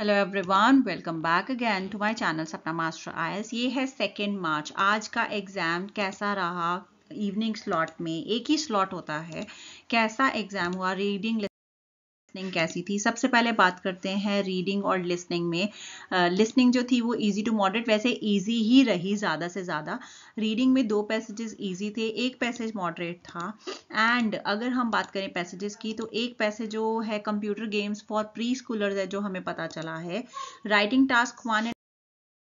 hello everyone welcome back again to my channel Sapna master आयस ये है सेकेंड मार्च आज का एग्ज़ाम कैसा रहा इवनिंग स्लॉट में एक ही स्लॉट होता है कैसा एग्ज़ाम हुआ रीडिंग लिसनिंग कैसी थी सबसे पहले बात करते हैं रीडिंग और लिसनिंग में लिसनिंग uh, जो थी वो इजी टू मॉडरेट वैसे इजी ही रही ज़्यादा से ज़्यादा रीडिंग में दो पैसेजेस इजी थे एक पैसेज मॉडरेट था एंड अगर हम बात करें पैसेजेस की तो एक पैसेज जो है computer games for preschoolers है जो हमें पता चला है writing task one and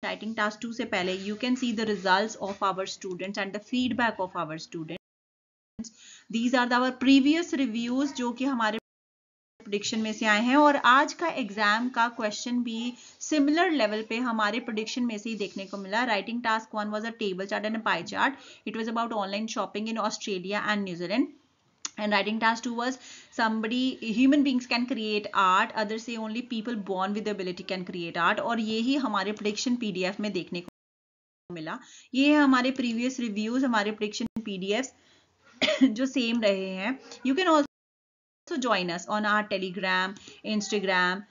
writing task two से पहले you can see the result of our students and the feedback of our students these are their previous reviews जो कि हमारे प्रोडिक्शन में से आए हैं और आज का एग्जाम का क्वेश्चन भी सिमिलर लेवल पे हमारे प्रोडिक्शन में से ही देखने को मिला writing task one was a table chart and pie chart it was about online shopping in Australia and न्यूजीलैंड and writing task 2 was somebody human beings can create art others say only people born with the ability can create art और ये ही हमारे prediction pdf में देखने को मिला ये है हमारे previous reviews हमारे prediction pdfs जो सेम रहे हैं यू कैन ऑल्सो So तो join us on our Telegram, Instagram,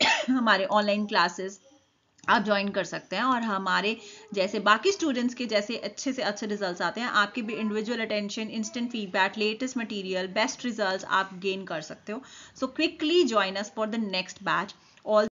हमारे ऑनलाइन क्लासेस आप ज्वाइन कर सकते हैं और हमारे जैसे बाकी स्टूडेंट्स के जैसे अच्छे से अच्छे रिजल्ट्स आते हैं आपके भी individual attention instant feedback latest material best results आप गेन कर सकते हो so quickly join us for the next batch all